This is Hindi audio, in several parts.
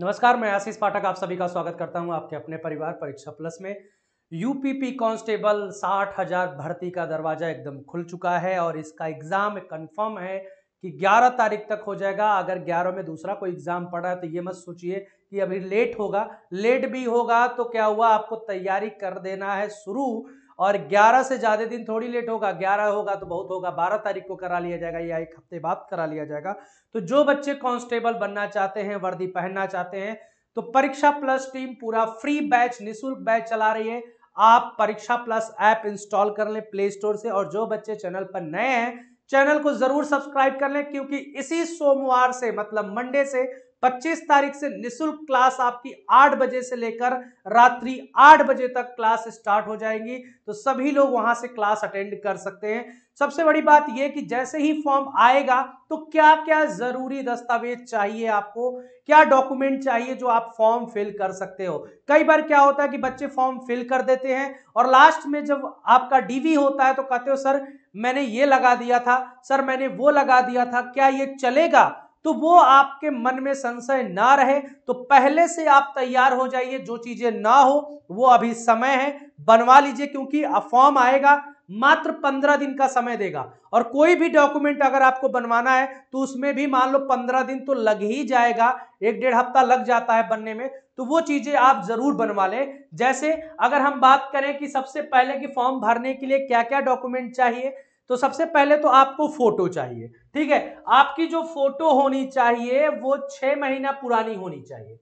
नमस्कार मैं आशीष पाठक आप सभी का स्वागत करता हूं आपके अपने परिवार परीक्षा प्लस में यूपीपी कांस्टेबल साठ हजार भर्ती का दरवाज़ा एकदम खुल चुका है और इसका एग्ज़ाम कंफर्म है कि 11 तारीख तक हो जाएगा अगर 11 में दूसरा कोई एग्ज़ाम पड़ रहा है तो ये मत सोचिए कि अभी लेट होगा लेट भी होगा तो क्या हुआ आपको तैयारी कर देना है शुरू और 11 से ज़्यादा दिन थोड़ी लेट होगा 11 होगा तो बहुत होगा 12 तारीख को करा लिया जाएगा या एक हफ्ते बाद करा लिया जाएगा तो जो बच्चे कांस्टेबल बनना चाहते हैं वर्दी पहनना चाहते हैं तो परीक्षा प्लस टीम पूरा फ्री बैच निःशुल्क बैच चला रही है आप परीक्षा प्लस ऐप इंस्टॉल कर लें प्ले स्टोर से और जो बच्चे चैनल पर नए हैं चैनल को जरूर सब्सक्राइब कर लें क्योंकि इसी सोमवार से मतलब मंडे से 25 तारीख से निशुल्क क्लास आपकी 8 बजे से लेकर रात्रि 8 बजे तक क्लास स्टार्ट हो जाएंगी तो सभी लोग वहां से क्लास अटेंड कर सकते हैं सबसे बड़ी बात यह कि जैसे ही फॉर्म आएगा तो क्या क्या जरूरी दस्तावेज चाहिए आपको क्या डॉक्यूमेंट चाहिए जो आप फॉर्म फिल कर सकते हो कई बार क्या होता है कि बच्चे फॉर्म फिल कर देते हैं और लास्ट में जब आपका डीवी होता है तो कहते हो सर मैंने ये लगा दिया था सर मैंने वो लगा दिया था क्या ये चलेगा तो वो आपके मन में संशय ना रहे तो पहले से आप तैयार हो जाइए जो चीजें ना हो वो अभी समय है बनवा लीजिए क्योंकि फॉर्म आएगा मात्र पंद्रह दिन का समय देगा और कोई भी डॉक्यूमेंट अगर आपको बनवाना है तो उसमें भी मान लो पंद्रह दिन तो लग ही जाएगा एक डेढ़ हफ्ता लग जाता है बनने में तो वो चीज़ें आप ज़रूर बनवा लें जैसे अगर हम बात करें कि सबसे पहले कि फॉर्म भरने के लिए क्या क्या डॉक्यूमेंट चाहिए तो सबसे पहले तो आपको फोटो चाहिए ठीक है आपकी जो फोटो होनी चाहिए वो छह महीना पुरानी होनी चाहिए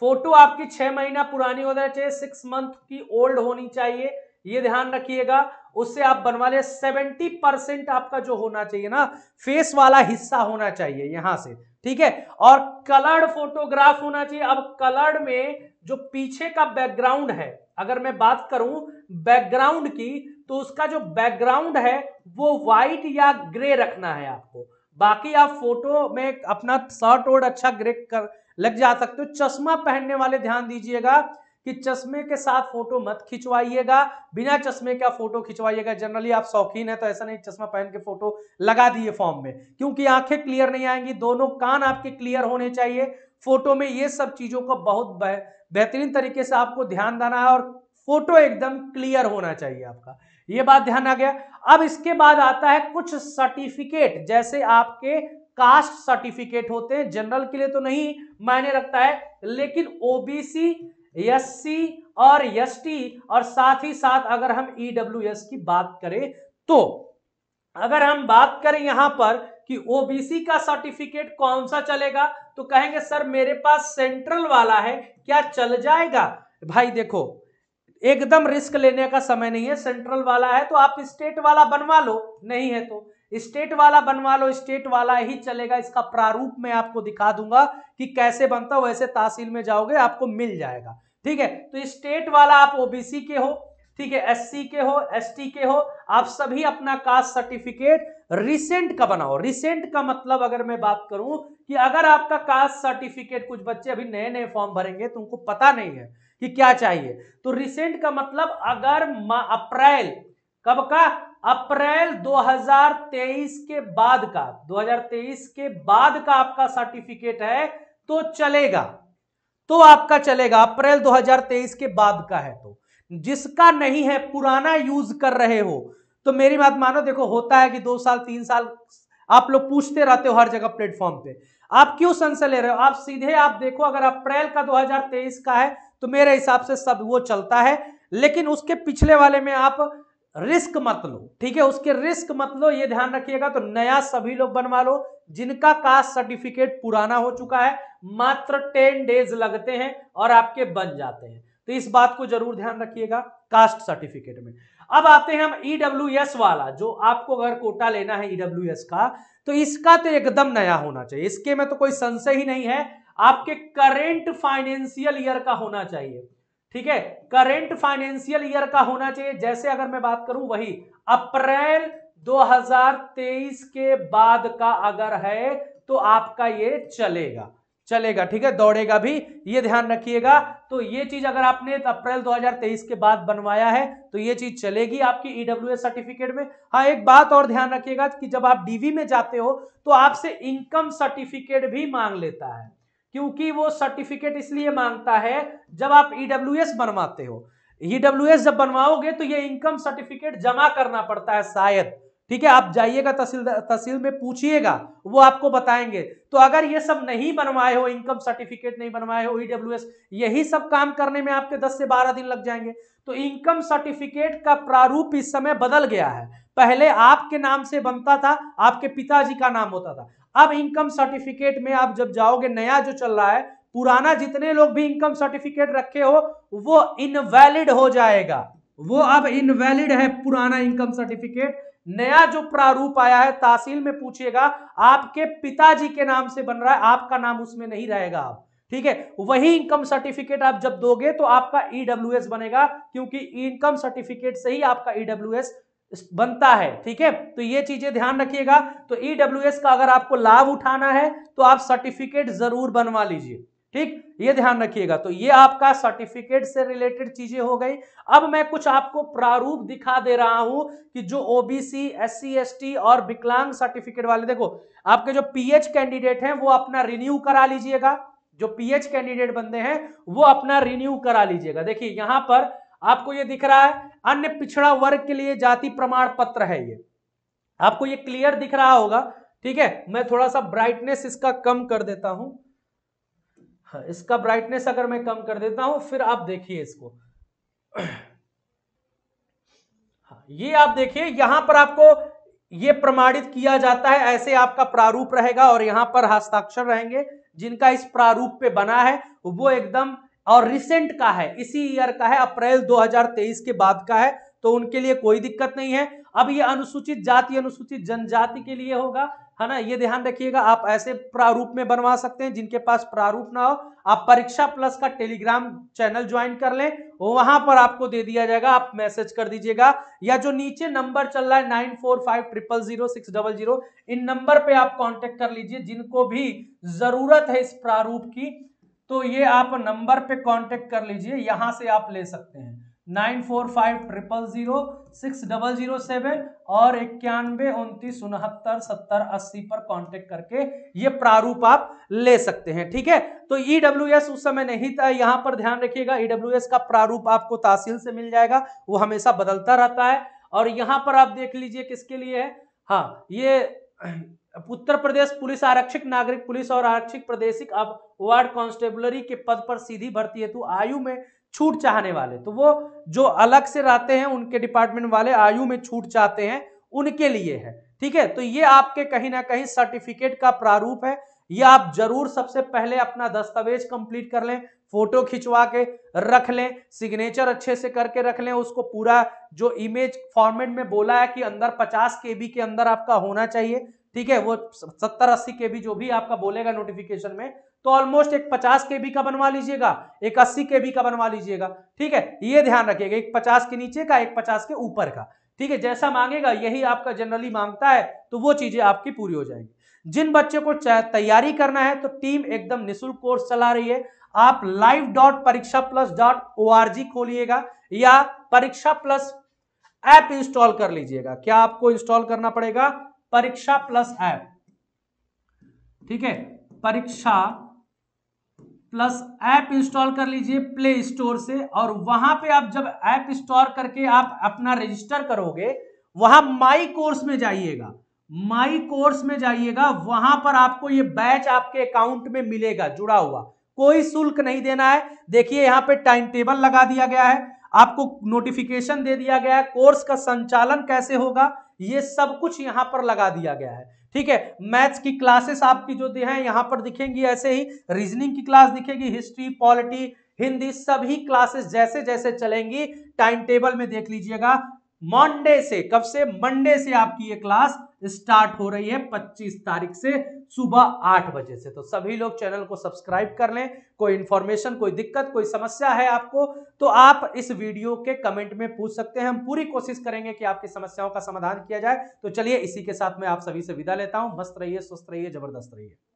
फोटो आपकी छह महीना पुरानी होना चाहिए सिक्स मंथ की ओल्ड होनी चाहिए ये ध्यान रखिएगा उससे आप बनवा ले सेवेंटी परसेंट आपका जो होना चाहिए ना फेस वाला हिस्सा होना चाहिए यहां से ठीक है और कलर्ड फोटोग्राफ होना चाहिए अब कलर्ड में जो पीछे का बैकग्राउंड है अगर मैं बात करूं बैकग्राउंड की तो उसका जो बैकग्राउंड है वो वाइट या ग्रे रखना है आपको बाकी आप फोटो में अपना शर्ट और अच्छा ग्रे कर लग जा सकते हो चश्मा पहनने वाले ध्यान दीजिएगा कि चश्मे के साथ फोटो मत खिंचवाइएगा बिना चश्मे का फोटो खिंचवाइएगा जनरली आप शौकीन है तो ऐसा नहीं चश्मा पहन के फोटो लगा दिए फॉर्म में क्योंकि आंखें क्लियर नहीं आएंगी दोनों कान आपके क्लियर होने चाहिए फोटो में ये सब चीजों का बहुत बेहतरीन तरीके से आपको ध्यान देना है और फोटो एकदम क्लियर होना चाहिए आपका ये बात ध्यान आ गया अब इसके बाद आता है कुछ सर्टिफिकेट जैसे आपके कास्ट सर्टिफिकेट होते हैं जनरल के लिए तो नहीं मायने रखता है लेकिन ओबीसी एससी और एसटी और साथ ही साथ अगर हम ईडब्ल्यूएस e की बात करें तो अगर हम बात करें यहां पर कि ओबीसी का सर्टिफिकेट कौन सा चलेगा तो कहेंगे सर मेरे पास सेंट्रल वाला है क्या चल जाएगा भाई देखो एकदम रिस्क लेने का समय नहीं है सेंट्रल वाला है तो आप स्टेट वाला बनवा लो नहीं है तो स्टेट वाला बनवा लो स्टेट वाला ही चलेगा इसका प्रारूप मैं आपको दिखा दूंगा कि कैसे बनता वैसे तहसील में जाओगे आपको मिल जाएगा ठीक है तो स्टेट वाला आप ओबीसी के हो ठीक है एससी के हो एसटी के हो आप सभी अपना कास्ट सर्टिफिकेट रिसेंट का बनाओ रिसेंट का मतलब अगर मैं बात करूं कि अगर आपका कास्ट सर्टिफिकेट कुछ बच्चे अभी नए नए फॉर्म भरेंगे तो उनको पता नहीं है कि क्या चाहिए तो रिसेंट का मतलब अगर अप्रैल कब का अप्रैल 2023 के बाद का 2023 के बाद का आपका सर्टिफिकेट है तो चलेगा तो आपका चलेगा अप्रैल 2023 के बाद का है तो जिसका नहीं है पुराना यूज कर रहे हो तो मेरी बात मानो देखो होता है कि दो साल तीन साल आप लोग पूछते रहते हो हर जगह प्लेटफॉर्म पे आप क्यों संशय ले रहे हो आप सीधे आप देखो अगर अप्रैल का 2023 का है तो मेरे हिसाब से सब वो चलता है लेकिन उसके पिछले वाले में आप रिस्क मत लो ठीक है उसके रिस्क मत लो ये ध्यान रखिएगा तो नया सभी लोग बनवा लो जिनका कास्ट सर्टिफिकेट पुराना हो चुका है मात्र टेन डेज लगते हैं और आपके बन जाते हैं तो इस बात को जरूर ध्यान रखिएगा कास्ट सर्टिफिकेट में अब आते हैं हम ईडब्ल्यू e वाला जो आपको अगर कोटा लेना है ईडब्ल्यू e का तो इसका तो एकदम नया होना चाहिए इसके में तो कोई संशय ही नहीं है आपके करेंट फाइनेंशियल ईयर का होना चाहिए ठीक है करेंट फाइनेंशियल ईयर का होना चाहिए जैसे अगर मैं बात करूं वही अप्रैल 2023 के बाद का अगर है तो आपका ये चलेगा चलेगा ठीक है दौड़ेगा भी ये ध्यान रखिएगा तो ये चीज अगर आपने अप्रैल 2023 के बाद बनवाया है तो ये चीज चलेगी आपकी ईडब्ल्यू e सर्टिफिकेट में हाँ एक बात और ध्यान रखिएगा कि जब आप डीवी में जाते हो तो आपसे इनकम सर्टिफिकेट भी मांग लेता है क्योंकि वो सर्टिफिकेट इसलिए मांगता है जब आप ईडब्ल्यू e बनवाते हो ईडब्ल्यू e जब बनवाओगे तो ये इनकम सर्टिफिकेट जमा करना पड़ता है शायद ठीक है आप जाइएगा तहसील तहसील में पूछिएगा वो आपको बताएंगे तो अगर ये सब नहीं बनवाए हो इनकम सर्टिफिकेट नहीं बनवाए हो ईडब्ल्यू e यही सब काम करने में आपके 10 से 12 दिन लग जाएंगे तो इनकम सर्टिफिकेट का प्रारूप इस समय बदल गया है पहले आपके नाम से बनता था आपके पिताजी का नाम होता था अब इनकम सर्टिफिकेट में आप जब जाओगे नया जो चल रहा है पुराना जितने लोग भी इनकम सर्टिफिकेट रखे हो वो इनवैलिड हो जाएगा वो अब इनवैलिड है पुराना इनकम सर्टिफिकेट नया जो प्रारूप आया है तहसील में पूछिएगा आपके पिताजी के नाम से बन रहा है आपका नाम उसमें नहीं रहेगा आप ठीक है वही इनकम सर्टिफिकेट आप जब दोगे तो आपका ईडब्ल्यू e बनेगा क्योंकि इनकम सर्टिफिकेट से ही आपका ईडब्ल्यू e बनता है ठीक है तो ये चीजें ध्यान रखिएगा तो ईडब्ल्यू e का अगर आपको लाभ उठाना है तो आप सर्टिफिकेट जरूर बनवा लीजिए ठीक ये ध्यान रखिएगा तो ये आपका सर्टिफिकेट से रिलेटेड चीजें हो गई अब मैं कुछ आपको प्रारूप दिखा दे रहा हूं कि जो ओबीसी एस टी और विकलांग सर्टिफिकेट वाले देखो आपके जो पीएच कैंडिडेट हैं वो अपना रिन्यू करा लीजिएगा जो पीएच कैंडिडेट बंदे हैं वो अपना रिन्यू करा लीजिएगा देखिए यहां पर आपको ये दिख रहा है अन्य पिछड़ा वर्ग के लिए जाति प्रमाण पत्र है ये आपको ये क्लियर दिख रहा होगा ठीक है मैं थोड़ा सा ब्राइटनेस इसका कम कर देता हूं हाँ, इसका ब्राइटनेस अगर मैं कम कर देता हूं फिर आप देखिए इसको हाँ, ये आप देखिए यहां पर आपको ये प्रमाणित किया जाता है ऐसे आपका प्रारूप रहेगा और यहां पर हस्ताक्षर रहेंगे जिनका इस प्रारूप पे बना है वो एकदम और रिसेंट का है इसी ईयर का है अप्रैल 2023 के बाद का है तो उनके लिए कोई दिक्कत नहीं है अब ये अनुसूचित जाति अनुसूचित जनजाति के लिए होगा है ना ये ध्यान रखिएगा आप ऐसे प्रारूप में बनवा सकते हैं जिनके पास प्रारूप ना हो आप परीक्षा प्लस का टेलीग्राम चैनल ज्वाइन कर लें वहां पर आपको दे दिया जाएगा आप मैसेज कर दीजिएगा या जो नीचे नंबर चल रहा है nine four five triple zero six double zero इन नंबर पे आप कांटेक्ट कर लीजिए जिनको भी जरूरत है इस प्रारूप की तो ये आप नंबर पे कांटेक्ट कर लीजिए यहां से आप ले सकते हैं nine four five triple zero six double zero seven और इक्यानवे उनतीस उनहत्तर सत्तर अस्सी पर कांटेक्ट करके ये प्रारूप आप ले सकते हैं ठीक है तो ईडब्ल्यू e एस उस समय नहीं था यहाँ पर ध्यान रखिएगा ईडब्ल्यू e एस का प्रारूप आपको तहसील से मिल जाएगा वो हमेशा बदलता रहता है और यहाँ पर आप देख लीजिए किसके लिए है हाँ ये उत्तर प्रदेश पुलिस आरक्षित नागरिक पुलिस और आरक्षित प्रदेशिक अब वार्ड कांस्टेबलरी के पद पर सीधी भर्ती हेतु आयु में छूट चाहने वाले तो वो जो अलग से रहते हैं उनके डिपार्टमेंट वाले आयु में छूट चाहते हैं उनके लिए है ठीक है तो ये आपके कहीं ना कहीं सर्टिफिकेट का प्रारूप है ये आप जरूर सबसे पहले अपना दस्तावेज कंप्लीट कर लें फोटो खिंचवा के रख लें सिग्नेचर अच्छे से करके रख लें उसको पूरा जो इमेज फॉर्मेट में बोला है कि अंदर 50 के के अंदर आपका होना चाहिए ठीक है वो सत्तर अस्सी के भी जो भी आपका बोलेगा नोटिफिकेशन में तो ऑलमोस्ट एक पचास के बी का बनवा लीजिएगा एक अस्सी के बी का बनवा लीजिएगा ठीक है ये ध्यान रखिएगा एक पचास के नीचे का एक पचास के ऊपर का ठीक है जैसा मांगेगा यही आपका जनरली मांगता है तो वो चीजें आपकी पूरी हो जाएंगी जिन बच्चों को तैयारी करना है तो टीम एकदम निःशुल्क कोर्स चला रही है आप live dot Pariksha plus dot O R G खोलिएगा या परीक्षा प्लस ऐप इंस्टॉल कर लीजिएगा क्या आपको इंस्टॉल करना पड़ेगा परीक्षा प्लस ऐप ठीक है परीक्षा प्लस ऐप इंस्टॉल कर लीजिए प्ले स्टोर से और वहां पे आप जब ऐप इंस्टॉल करके आप अपना रजिस्टर करोगे वहां माई कोर्स में जाइएगा माई कोर्स में जाइएगा वहां पर आपको ये बैच आपके अकाउंट में मिलेगा जुड़ा हुआ कोई शुल्क नहीं देना है देखिए यहां पे टाइम टेबल लगा दिया गया है आपको नोटिफिकेशन दे दिया गया है कोर्स का संचालन कैसे होगा ये सब कुछ यहां पर लगा दिया गया है ठीक है मैथ्स की क्लासेस आपकी जो है यहां पर दिखेंगी ऐसे ही रीजनिंग की क्लास दिखेगी हिस्ट्री पॉलिटी हिंदी सभी क्लासेस जैसे जैसे चलेंगी टाइम टेबल में देख लीजिएगा मंडे से कब से मंडे से आपकी ये क्लास स्टार्ट हो रही है पच्चीस तारीख से सुबह आठ बजे से तो सभी लोग चैनल को सब्सक्राइब कर लें कोई इंफॉर्मेशन कोई दिक्कत कोई समस्या है आपको तो आप इस वीडियो के कमेंट में पूछ सकते हैं हम पूरी कोशिश करेंगे कि आपकी समस्याओं का समाधान किया जाए तो चलिए इसी के साथ मैं आप सभी से विदा लेता हूं मस्त रहिए स्वस्थ रहिए जबरदस्त रहिए